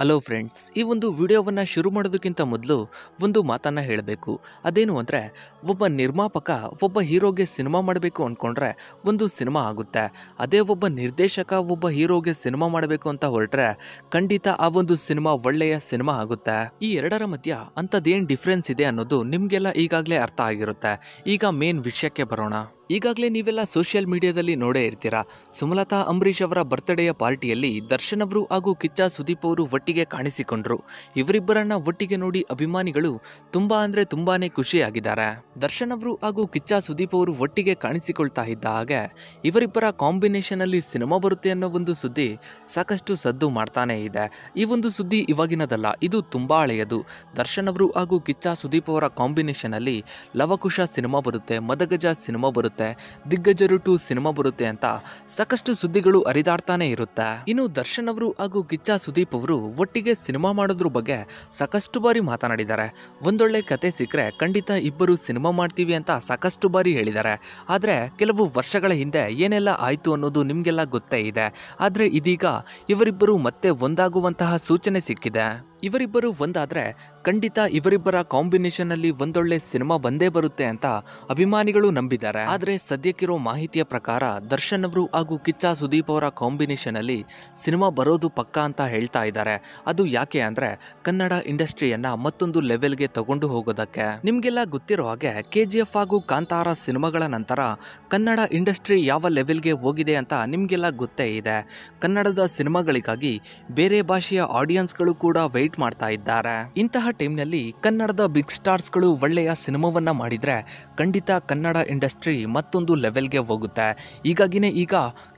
hello friends ಈ ಒಂದು ವಿಡಿಯೋವನ್ನು ಶುರು ಮಾಡೋದಕ್ಕಿಂತ ಮೊದಲು ಒಂದು ಮಾತನ್ನು ಹೇಳಬೇಕು ಅದೇನು ಅಂದರೆ ಒಬ್ಬ ನಿರ್ಮಾಪಕ ಒಬ್ಬ ಹೀರೋಗೆ ಸಿನಿಮಾ ಮಾಡಬೇಕು ಅಂದ್ಕೊಂಡ್ರೆ ಒಂದು ಸಿನಿಮಾ ಆಗುತ್ತೆ ಅದೇ ಒಬ್ಬ ನಿರ್ದೇಶಕ ಒಬ್ಬ ಹೀರೋಗೆ ಸಿನಿಮಾ ಮಾಡಬೇಕು ಅಂತ ಹೊರಟ್ರೆ ಖಂಡಿತ ಆ ಒಂದು ಸಿನಿಮಾ ಒಳ್ಳೆಯ ಸಿನಿಮಾ ಆಗುತ್ತೆ ಈ ಎರಡರ ಮಧ್ಯ ಅಂಥದ್ದೇನು ಡಿಫ್ರೆನ್ಸ್ ಇದೆ ಅನ್ನೋದು ನಿಮಗೆಲ್ಲ ಈಗಾಗಲೇ ಅರ್ಥ ಆಗಿರುತ್ತೆ ಈಗ ಮೇನ್ ವಿಷಯಕ್ಕೆ ಬರೋಣ ಈಗಾಗಲೇ ನೀವೆಲ್ಲ ಸೋಷಿಯಲ್ ಮೀಡಿಯಾದಲ್ಲಿ ನೋಡೇ ಇರ್ತೀರಾ ಸುಮಲತಾ ಅಂಬರೀಷ್ ಅವರ ಬರ್ತ್ಡೇಯ ಪಾರ್ಟಿಯಲ್ಲಿ ದರ್ಶನ್ ಅವರು ಹಾಗೂ ಕಿಚ್ಚ ಸುದೀಪ್ ಅವರು ಒಟ್ಟಿಗೆ ಕಾಣಿಸಿಕೊಂಡ್ರು ಇವರಿಬ್ಬರನ್ನ ಒಟ್ಟಿಗೆ ನೋಡಿ ಅಭಿಮಾನಿಗಳು ತುಂಬಾ ಅಂದ್ರೆ ತುಂಬಾನೇ ಖುಷಿಯಾಗಿದ್ದಾರೆ ದರ್ಶನ್ ಅವರು ಹಾಗೂ ಕಿಚ್ಚ ಸುದೀಪ್ ಅವರು ಒಟ್ಟಿಗೆ ಕಾಣಿಸಿಕೊಳ್ತಾ ಇದ್ದ ಹಾಗೆ ಇವರಿಬ್ಬರ ಕಾಂಬಿನೇಷನ್ ಅಲ್ಲಿ ಸಿನಿಮಾ ಬರುತ್ತೆ ಅನ್ನೋ ಒಂದು ಸುದ್ದಿ ಸಾಕಷ್ಟು ಸದ್ದು ಮಾಡ್ತಾನೇ ಇದೆ ಈ ಒಂದು ಸುದ್ದಿ ಇವಾಗಿನದಲ್ಲ ಇದು ತುಂಬಾ ಹಳೆಯದು ದರ್ಶನ್ ಅವರು ಹಾಗೂ ಕಿಚ್ಚ ಸುದೀಪ್ ಅವರ ಕಾಂಬಿನೇಷನ್ ಅಲ್ಲಿ ಲವಕುಶ ಸಿನಿಮಾ ಬರುತ್ತೆ ಮದಗಜ ಸಿನಿಮಾ ಬರುತ್ತೆ ಬರುತ್ತೆ ದಿಗ್ಗಜರು ಟು ಸಿನಿಮಾ ಬರುತ್ತೆ ಅಂತ ಸಾಕಷ್ಟು ಸುದ್ದಿಗಳು ಹರಿದಾಡ್ತಾನೆ ಇರುತ್ತೆ ಇನ್ನು ದರ್ಶನ್ ಅವರು ಹಾಗೂ ಕಿಚ್ಚ ಸುದೀಪ್ ಅವರು ಒಟ್ಟಿಗೆ ಸಿನಿಮಾ ಮಾಡೋದ್ರ ಬಗ್ಗೆ ಸಾಕಷ್ಟು ಬಾರಿ ಮಾತನಾಡಿದ್ದಾರೆ ಒಂದೊಳ್ಳೆ ಕತೆ ಸಿಕ್ಕರೆ ಖಂಡಿತ ಇಬ್ಬರು ಸಿನಿಮಾ ಮಾಡ್ತೀವಿ ಅಂತ ಸಾಕಷ್ಟು ಬಾರಿ ಹೇಳಿದ್ದಾರೆ ಆದರೆ ಕೆಲವು ವರ್ಷಗಳ ಹಿಂದೆ ಏನೆಲ್ಲ ಆಯಿತು ಅನ್ನೋದು ನಿಮಗೆಲ್ಲ ಗೊತ್ತೇ ಇದೆ ಆದರೆ ಇದೀಗ ಇವರಿಬ್ಬರು ಮತ್ತೆ ಒಂದಾಗುವಂತಹ ಸೂಚನೆ ಸಿಕ್ಕಿದೆ ಇವರಿಬ್ಬರು ಒಂದಾದರೆ ಖಂಡಿತ ಇವರಿಬ್ಬರ ಕಾಂಬಿನೇಷನ್ನಲ್ಲಿ ಒಂದೊಳ್ಳೆ ಸಿನಿಮಾ ಬಂದೇ ಬರುತ್ತೆ ಅಂತ ಅಭಿಮಾನಿಗಳು ನಂಬಿದ್ದಾರೆ ಆದರೆ ಸದ್ಯಕ್ಕಿರೋ ಮಾಹಿತಿಯ ಪ್ರಕಾರ ದರ್ಶನ್ ಅವರು ಹಾಗೂ ಕಿಚ್ಚ ಸುದೀಪ್ ಅವರ ಕಾಂಬಿನೇಷನಲ್ಲಿ ಸಿನಿಮಾ ಬರೋದು ಪಕ್ಕಾ ಅಂತ ಹೇಳ್ತಾ ಇದ್ದಾರೆ ಅದು ಯಾಕೆ ಅಂದರೆ ಕನ್ನಡ ಇಂಡಸ್ಟ್ರಿಯನ್ನು ಮತ್ತೊಂದು ಲೆವೆಲ್ಗೆ ತಗೊಂಡು ಹೋಗೋದಕ್ಕೆ ನಿಮಗೆಲ್ಲ ಗೊತ್ತಿರೋ ಹಾಗೆ ಕೆ ಜಿ ಎಫ್ ಹಾಗೂ ಕಾಂತಾರ ಸಿನಿಮಾಗಳ ನಂತರ ಕನ್ನಡ ಇಂಡಸ್ಟ್ರಿ ಯಾವ ಲೆವೆಲ್ಗೆ ಹೋಗಿದೆ ಅಂತ ನಿಮಗೆಲ್ಲ ಗೊತ್ತೇ ಇದೆ ಕನ್ನಡದ ಸಿನಿಮಾಗಳಿಗಾಗಿ ಬೇರೆ ಭಾಷೆಯ ಆಡಿಯನ್ಸ್ಗಳು ಕೂಡ ವೆಯ್ಟ್ ಮಾಡ್ತಾ ಇದ್ದಾರೆ ಇಂತಹ ಟೈಮ್ನಲ್ಲಿ ಕನ್ನಡದ ಬಿಗ್ ಸ್ಟಾರ್ಸ್ಗಳು ಒಳ್ಳೆಯ ಸಿನಿಮಾವನ್ನ ಮಾಡಿದ್ರೆ ಖಂಡಿತ ಕನ್ನಡ ಇಂಡಸ್ಟ್ರಿ ಮತ್ತೊಂದು ಲೆವೆಲ್ಗೆ ಹೋಗುತ್ತೆ ಹೀಗಾಗಿನೇ ಈಗ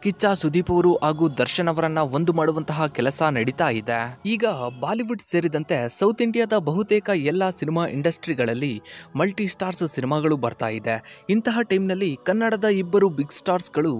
ಕಿಚ್ಚ ಸುದೀಪ್ ಅವರು ಹಾಗೂ ದರ್ಶನ್ ಅವರನ್ನ ಒಂದು ಮಾಡುವಂತಹ ಕೆಲಸ ನಡೀತಾ ಇದೆ ಈಗ ಬಾಲಿವುಡ್ ಸೇರಿದಂತೆ ಸೌತ್ ಇಂಡಿಯಾದ ಬಹುತೇಕ ಎಲ್ಲ ಸಿನಿಮಾ ಇಂಡಸ್ಟ್ರಿಗಳಲ್ಲಿ ಮಲ್ಟಿ ಸ್ಟಾರ್ಸ್ ಸಿನಿಮಾಗಳು ಬರ್ತಾ ಇದೆ ಇಂತಹ ಟೈಮ್ನಲ್ಲಿ ಕನ್ನಡದ ಇಬ್ಬರು ಬಿಗ್ ಸ್ಟಾರ್ಸ್ಗಳು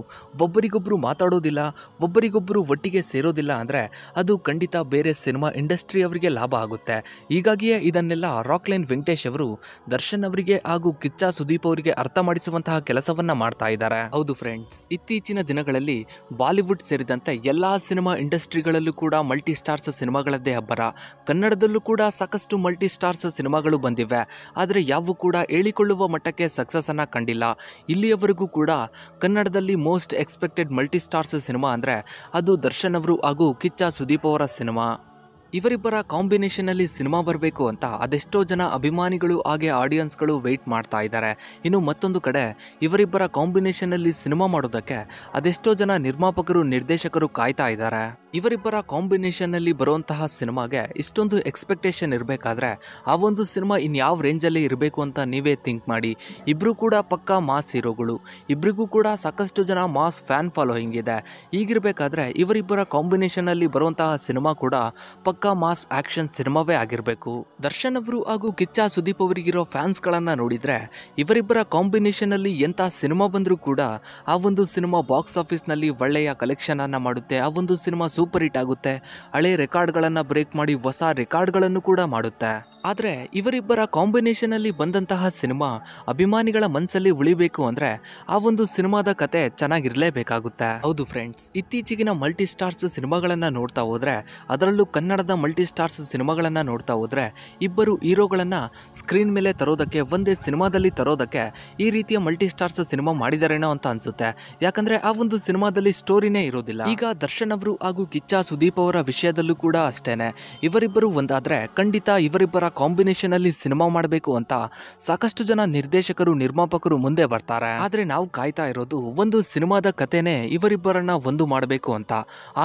ಒಬ್ಬರಿಗೊಬ್ಬರು ಮಾತಾಡೋದಿಲ್ಲ ಒಬ್ಬರಿಗೊಬ್ಬರು ಒಟ್ಟಿಗೆ ಸೇರೋದಿಲ್ಲ ಅಂದ್ರೆ ಅದು ಖಂಡಿತ ಬೇರೆ ಸಿನಿಮಾ ಇಂಡಸ್ಟ್ರಿ ಅವರಿಗೆ ಅವರಿಗೆ ಲಾಭ ಆಗುತ್ತೆ ಹೀಗಾಗಿಯೇ ಇದನ್ನೆಲ್ಲ ರಾಕ್ಲೈನ್ ವೆಂಕಟೇಶ್ ಅವರು ದರ್ಶನ್ ಅವರಿಗೆ ಹಾಗೂ ಕಿಚ್ಚ ಸುದೀಪ್ ಅವರಿಗೆ ಅರ್ಥ ಮಾಡಿಸುವಂತಹ ಕೆಲಸವನ್ನ ಮಾಡ್ತಾ ಇದ್ದಾರೆ ಹೌದು ಫ್ರೆಂಡ್ಸ್ ಇತ್ತೀಚಿನ ದಿನಗಳಲ್ಲಿ ಬಾಲಿವುಡ್ ಸೇರಿದಂತೆ ಎಲ್ಲಾ ಸಿನಿಮಾ ಇಂಡಸ್ಟ್ರಿಗಳಲ್ಲೂ ಕೂಡ ಮಲ್ಟಿ ಸ್ಟಾರ್ಸ್ ಸಿನಿಮಾಗಳದ್ದೇ ಹಬ್ಬರ ಕನ್ನಡದಲ್ಲೂ ಕೂಡ ಸಾಕಷ್ಟು ಮಲ್ಟಿ ಸ್ಟಾರ್ಸ್ ಸಿನಿಮಾಗಳು ಬಂದಿವೆ ಆದರೆ ಯಾವು ಕೂಡ ಹೇಳಿಕೊಳ್ಳುವ ಮಟ್ಟಕ್ಕೆ ಸಕ್ಸಸ್ ಅನ್ನ ಕಂಡಿಲ್ಲ ಇಲ್ಲಿಯವರೆಗೂ ಕೂಡ ಕನ್ನಡದಲ್ಲಿ most expected multi stars cinema ಅಂದರೆ ಅದು ದರ್ಶನ್ ಅವರು ಹಾಗೂ ಕಿಚ್ಚ ಸುದೀಪ್ ಅವರ ಸಿನಿಮಾ ಇವರಿಬ್ಬರ ಕಾಂಬಿನೇಷನ್ ಅಲ್ಲಿ ಸಿನಿಮಾ ಬರಬೇಕು ಅಂತ ಅದೆಷ್ಟೋ ಜನ ಅಭಿಮಾನಿಗಳು ಹಾಗೆ ಆಡಿಯನ್ಸ್ಗಳು ವೆಯ್ಟ್ ಮಾಡ್ತಾ ಇದ್ದಾರೆ ಇನ್ನು ಮತ್ತೊಂದು ಕಡೆ ಇವರಿಬ್ಬರ ಕಾಂಬಿನೇಷನ್ ಅಲ್ಲಿ ಸಿನಿಮಾ ಮಾಡೋದಕ್ಕೆ ಅದೆಷ್ಟೋ ಜನ ನಿರ್ಮಾಪಕರು ನಿರ್ದೇಶಕರು ಕಾಯ್ತಾ ಇದ್ದಾರೆ ಇವರಿಬ್ಬರ ಕಾಂಬಿನೇಷನ್ ಅಲ್ಲಿ ಬರುವಂತಹ ಸಿನಿಮಾಗೆ ಇಷ್ಟೊಂದು ಎಕ್ಸ್ಪೆಕ್ಟೇಷನ್ ಇರಬೇಕಾದ್ರೆ ಆ ಒಂದು ಸಿನಿಮಾ ಇನ್ಯಾವ ರೇಂಜಲ್ಲಿ ಇರಬೇಕು ಅಂತ ನೀವೇ ಥಿಂಕ್ ಮಾಡಿ ಇಬ್ರು ಕೂಡ ಪಕ್ಕಾ ಮಾಸ್ ಹೀರೋಗಳು ಇಬ್ಬರಿಗೂ ಕೂಡ ಸಾಕಷ್ಟು ಜನ ಮಾಸ್ ಫ್ಯಾನ್ ಫಾಲೋಯಿಂಗ್ ಇದೆ ಈಗಿರಬೇಕಾದ್ರೆ ಇವರಿಬ್ಬರ ಕಾಂಬಿನೇಷನ್ ಅಲ್ಲಿ ಬರುವಂತಹ ಸಿನಿಮಾ ಕೂಡ ಪಕ್ಕ ಮಾಸ್ ಆಕ್ಷನ್ ಸಿನಿಮಾವೇ ಆಗಿರಬೇಕು ದರ್ಶನ್ ಅವರು ಹಾಗೂ ಕಿಚ್ಚ ಸುದೀಪ್ ಅವರಿಗಿರೋ ಫ್ಯಾನ್ಸ್ಗಳನ್ನು ನೋಡಿದರೆ ಇವರಿಬ್ಬರ ಕಾಂಬಿನೇಷನಲ್ಲಿ ಎಂಥ ಸಿನಿಮಾ ಬಂದರೂ ಕೂಡ ಆ ಒಂದು ಸಿನಿಮಾ ಬಾಕ್ಸ್ ಆಫೀಸ್ನಲ್ಲಿ ಒಳ್ಳೆಯ ಕಲೆಕ್ಷನನ್ನು ಮಾಡುತ್ತೆ ಆ ಒಂದು ಸಿನಿಮಾ ಸೂಪರ್ ಹಿಟ್ ಆಗುತ್ತೆ ಹಳೆ ರೆಕಾರ್ಡ್ಗಳನ್ನು ಬ್ರೇಕ್ ಮಾಡಿ ಹೊಸ ರೆಕಾರ್ಡ್ಗಳನ್ನು ಕೂಡ ಮಾಡುತ್ತೆ ಆದರೆ ಇವರಿಬ್ಬರ ಕಾಂಬಿನೇಷನಲ್ಲಿ ಬಂದಂತಹ ಸಿನಿಮಾ ಅಭಿಮಾನಿಗಳ ಮನಸ್ಸಲ್ಲಿ ಉಳಿಬೇಕು ಅಂದರೆ ಆ ಒಂದು ಸಿನಿಮಾದ ಕತೆ ಚೆನ್ನಾಗಿರಲೇಬೇಕಾಗುತ್ತೆ ಹೌದು ಫ್ರೆಂಡ್ಸ್ ಇತ್ತೀಚೆಗಿನ ಮಲ್ಟಿ ಸ್ಟಾರ್ಸ್ ಸಿನಿಮಾಗಳನ್ನು ನೋಡ್ತಾ ಹೋದರೆ ಅದರಲ್ಲೂ ಕನ್ನಡದ ಮಲ್ಟಿ ಮಲ್ಟಿಸ್ಟಾರ್ಸ್ ಸಿನಿಮಾಗಳನ್ನು ನೋಡ್ತಾ ಹೋದ್ರೆ ಇಬ್ಬರು ಹೀರೋಗಳನ್ನು ಸ್ಕ್ರೀನ್ ಮೇಲೆ ತರೋದಕ್ಕೆ ಒಂದೇ ಸಿನಿಮಾದಲ್ಲಿ ತರೋದಕ್ಕೆ ಈ ರೀತಿಯ ಸ್ಟಾರ್ಸ್ ಸಿನಿಮಾ ಮಾಡಿದಾರೇನೋ ಅಂತ ಅನಿಸುತ್ತೆ ಯಾಕಂದರೆ ಆ ಒಂದು ಸಿನಿಮಾದಲ್ಲಿ ಸ್ಟೋರಿನೇ ಇರೋದಿಲ್ಲ ಈಗ ದರ್ಶನ್ ಅವರು ಹಾಗೂ ಕಿಚ್ಚ ಸುದೀಪ್ ಅವರ ವಿಷಯದಲ್ಲೂ ಕೂಡ ಅಷ್ಟೇನೆ ಇವರಿಬ್ಬರು ಒಂದಾದರೆ ಖಂಡಿತ ಇವರಿಬ್ಬರ ಕಾಂಬಿನೇಷನಲ್ಲಿ ಸಿನಿಮಾ ಮಾಡಬೇಕು ಅಂತ ಸಾಕಷ್ಟು ಜನ ನಿರ್ದೇಶಕರು ನಿರ್ಮಾಪಕರು ಮುಂದೆ ಬರ್ತಾರೆ ಆದರೆ ನಾವು ಕಾಯ್ತಾ ಇರೋದು ಒಂದು ಸಿನಿಮಾದ ಕಥೆನೇ ಇವರಿಬ್ಬರನ್ನ ಒಂದು ಮಾಡಬೇಕು ಅಂತ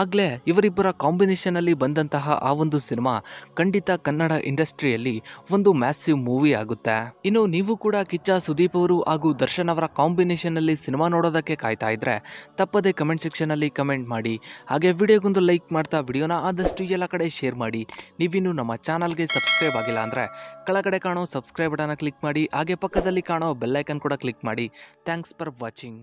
ಆಗ್ಲೇ ಇವರಿಬ್ಬರ ಕಾಂಬಿನೇಷನ್ ಅಲ್ಲಿ ಬಂದಂತಹ ಆ ಆ ಒಂದು ಸಿನಿಮಾ ಖಂಡಿತ ಕನ್ನಡ ಇಂಡಸ್ಟ್ರಿಯಲ್ಲಿ ಒಂದು ಮ್ಯಾಸಿವ್ ಮೂವಿ ಆಗುತ್ತೆ ಇನ್ನು ನೀವು ಕೂಡ ಕಿಚ್ಚ ಸುದೀಪ್ ಅವರು ಹಾಗೂ ದರ್ಶನ್ ಅವರ ಕಾಂಬಿನೇಷನ್ ಅಲ್ಲಿ ಸಿನಿಮಾ ನೋಡೋದಕ್ಕೆ ಕಾಯ್ತಾ ಇದ್ರೆ ತಪ್ಪದೆ ಕಮೆಂಟ್ ಸೆಕ್ಷನ್ ಅಲ್ಲಿ ಕಮೆಂಟ್ ಮಾಡಿ ಹಾಗೆ ವಿಡಿಯೋಗೊಂದು ಲೈಕ್ ಮಾಡ್ತಾ ವಿಡಿಯೋನ ಆದಷ್ಟು ಎಲ್ಲ ಕಡೆ ಶೇರ್ ಮಾಡಿ ನೀವಿನ್ನು ನಮ್ಮ ಚಾನಲ್ಗೆ ಸಬ್ಸ್ಕ್ರೈಬ್ ಆಗಿಲ್ಲ ಅಂದ್ರೆ ಕೆಳಗಡೆ ಕಾಣೋ ಸಬ್ಸ್ಕ್ರೈಬ್ ಬಟನ್ ಕ್ಲಿಕ್ ಮಾಡಿ ಹಾಗೆ ಪಕ್ಕದಲ್ಲಿ ಕಾಣೋ ಬೆಲ್ಲೈಕನ್ ಕೂಡ ಕ್ಲಿಕ್ ಮಾಡಿ ಥ್ಯಾಂಕ್ಸ್ ಫಾರ್ ವಾಚಿಂಗ್